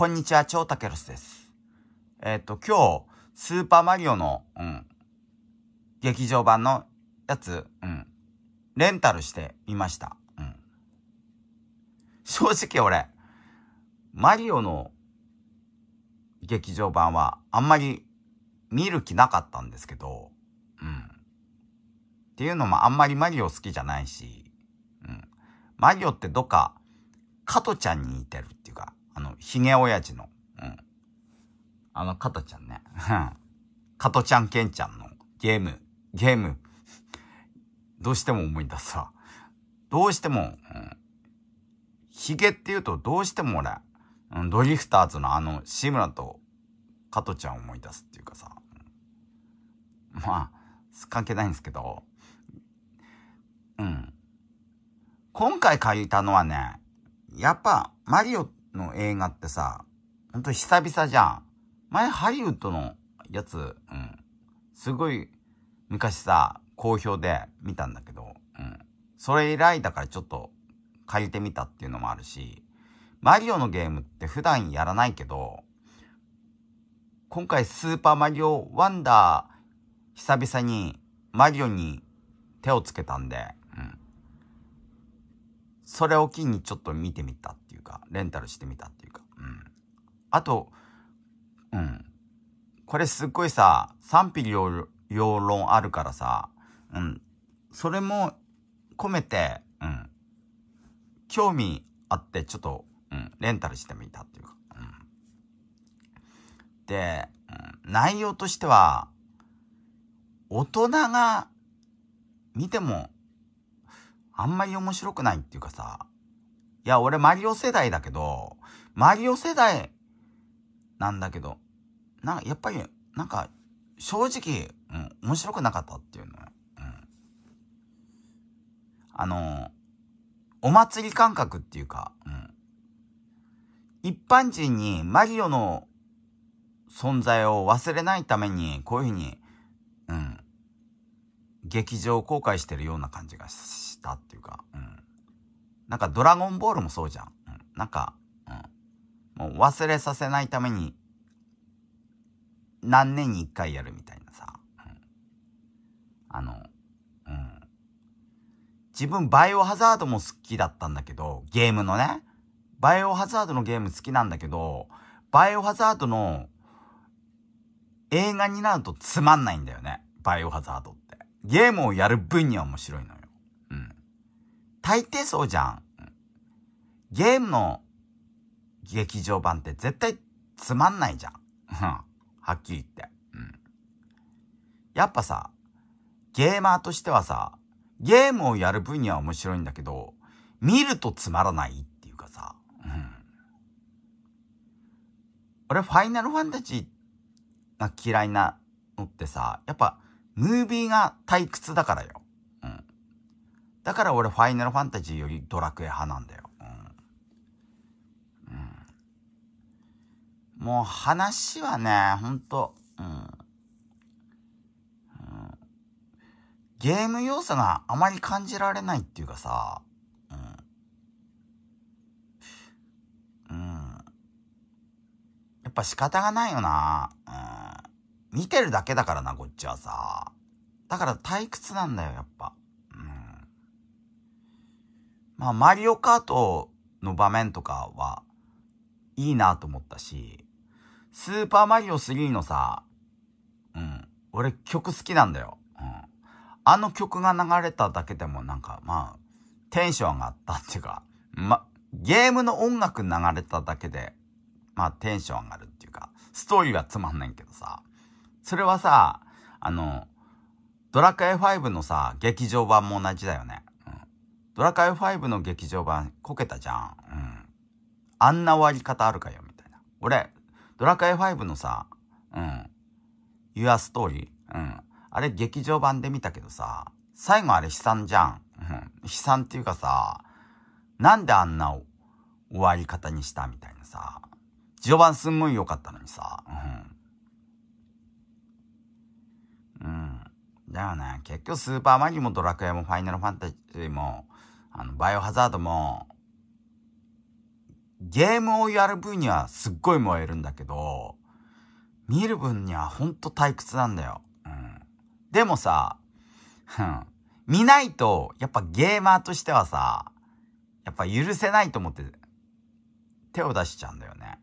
こんにちは、超たけろすです。えっ、ー、と、今日、スーパーマリオの、うん、劇場版のやつ、うん、レンタルしてみました。うん。正直俺、マリオの劇場版はあんまり見る気なかったんですけど、うん。っていうのもあんまりマリオ好きじゃないし、うん。マリオってどっか、加トちゃんに似てるあの、ヒゲ親父の、うん。あの、加トちゃんね。加トちゃんケンちゃんのゲーム、ゲーム、どうしても思い出すわ。どうしても、うん、ヒゲって言うとどうしても俺、うん、ドリフターズのあの、志村と加トちゃんを思い出すっていうかさ。まあ、関係ないんですけど、うん。今回書いたのはね、やっぱ、マリオの映画ってさ、ほんと久々じゃん。前ハリウッドのやつ、うん。すごい昔さ、好評で見たんだけど、うん。それ以来だからちょっと借りてみたっていうのもあるし、マリオのゲームって普段やらないけど、今回スーパーマリオワンダー久々にマリオに手をつけたんで、それを機にちょっと見てみたっていうか、レンタルしてみたっていうか、うん。あと、うん。これすっごいさ、賛否両論あるからさ、うん。それも込めて、うん。興味あって、ちょっと、うん、レンタルしてみたっていうか、うん。で、うん、内容としては、大人が見てもあんまり面白くないっていうかさ、いや、俺マリオ世代だけど、マリオ世代なんだけど、な、やっぱり、なんか、正直、うん、面白くなかったっていうの、ね、うん。あの、お祭り感覚っていうか、うん。一般人にマリオの存在を忘れないために、こういうふうに劇場公開してるような感じがしたっていうか、うん。なんかドラゴンボールもそうじゃん。うん、なんか、うん。もう忘れさせないために、何年に一回やるみたいなさ。うん、あの、うん。自分バイオハザードも好きだったんだけど、ゲームのね。バイオハザードのゲーム好きなんだけど、バイオハザードの映画になるとつまんないんだよね。バイオハザードって。ゲームをやる分には面白いのよ。うん。大抵そうじゃん。ゲームの劇場版って絶対つまんないじゃん。はっきり言って。うん。やっぱさ、ゲーマーとしてはさ、ゲームをやる分には面白いんだけど、見るとつまらないっていうかさ、うん。俺、ファイナルファンタジーが嫌いなのってさ、やっぱ、ムービーが退屈だからよ。うん。だから俺ファイナルファンタジーよりドラクエ派なんだよ。うん。うん、もう話はね、ほんと、うん、うん。ゲーム要素があまり感じられないっていうかさ、うん。うん。やっぱ仕方がないよな。見てるだけだからな、こっちはさ。だから退屈なんだよ、やっぱ。うん。まあ、マリオカートの場面とかは、いいなと思ったし、スーパーマリオ3のさ、うん、俺曲好きなんだよ。うん。あの曲が流れただけでもなんか、まあ、テンション上がったっていうか、ま、ゲームの音楽流れただけで、まあテンション上がるっていうか、ストーリーはつまんないけどさ。それはさ、あの、ドラクエ5のさ、劇場版も同じだよね。うん、ドラクエ5の劇場版こけたじゃん。うん。あんな終わり方あるかよ、みたいな。俺、ドラクエ5のさ、うん。Your Story? うん。あれ劇場版で見たけどさ、最後あれ悲惨じゃん。うん。悲惨っていうかさ、なんであんな終わり方にしたみたいなさ。序盤すんごい良かったのにさ、うん。だよね。結局、スーパーマギもドラクエもファイナルファンタジーも、あの、バイオハザードも、ゲームをやる分にはすっごい燃えるんだけど、見る分にはほんと退屈なんだよ。うん。でもさ、うん。見ないと、やっぱゲーマーとしてはさ、やっぱ許せないと思って、手を出しちゃうんだよね。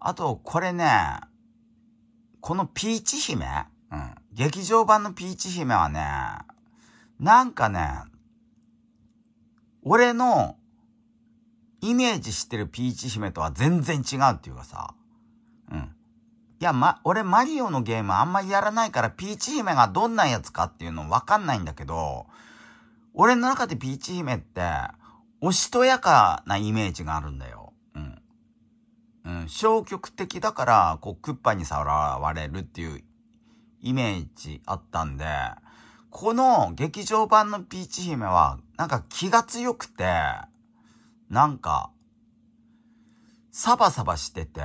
あと、これね、このピーチ姫、うん、劇場版のピーチ姫はね、なんかね、俺のイメージしてるピーチ姫とは全然違うっていうかさ、うん。いや、ま、俺マリオのゲームあんまりやらないからピーチ姫がどんなやつかっていうのわかんないんだけど、俺の中でピーチ姫って、おしとやかなイメージがあるんだよ。うん、消極的だから、こう、クッパにさらわれるっていうイメージあったんで、この劇場版のピーチ姫は、なんか気が強くて、なんか、サバサバしてて、うん。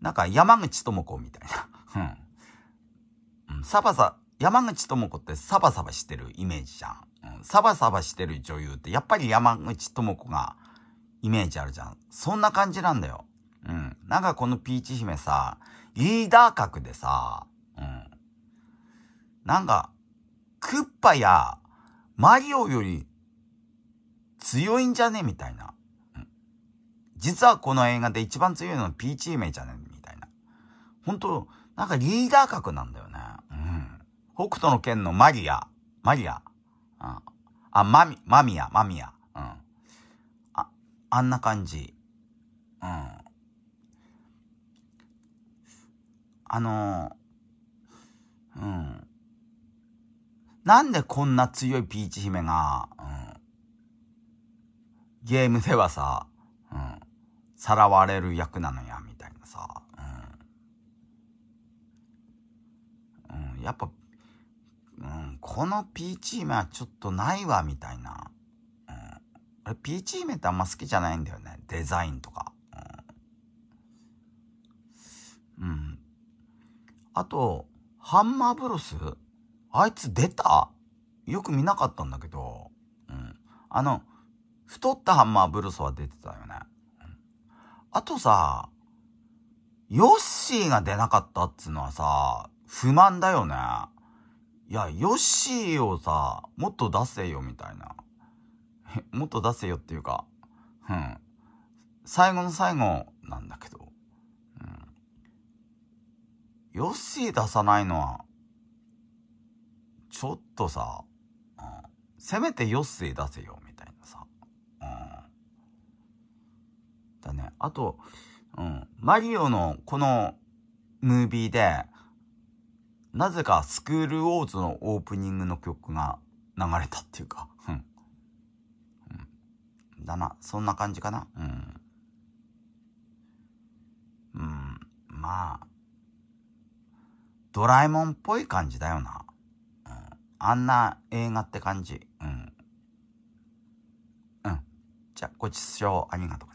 なんか山口智子みたいな。うん。サバサ、山口智子ってサバサバしてるイメージじゃん。うん、サバサバしてる女優って、やっぱり山口智子がイメージあるじゃん。そんな感じなんだよ。うん。なんかこのピーチ姫さ、リーダー格でさ、うん。なんか、クッパやマリオより強いんじゃねみたいな、うん。実はこの映画で一番強いのはピーチ姫じゃねみたいな。本当なんかリーダー格なんだよね。うん。北斗の剣のマリア、マリア、うん、あ、マミ、マミア、マミア。あんな感じ。うん。あのうん。なんでこんな強いピーチ姫が、うん、ゲームではさ、うん、さらわれる役なのや、みたいなさ、うん。うん、やっぱ、うん、このピーチ姫はちょっとないわ、みたいな。れ？ピーチ姫ってあんま好きじゃないんだよね。デザインとか。うん。うん、あと、ハンマーブロスあいつ出たよく見なかったんだけど。うん。あの、太ったハンマーブロスは出てたよね。うん、あとさ、ヨッシーが出なかったっつうのはさ、不満だよね。いや、ヨッシーをさ、もっと出せよみたいな。もっと出せよっていうか、うん。最後の最後なんだけど、うん。ヨッシー出さないのは、ちょっとさ、うん、せめてヨッシー出せよ、みたいなさ。うん。だね。あと、うん。マリオのこのムービーで、なぜかスクールウォーズのオープニングの曲が流れたっていうか、だな。そんな感じかな。うん。うん、まあ、ドラえもんっぽい感じだよな。うん、あんな映画って感じ。うん。うん。じゃあ、ごちそうありがとう。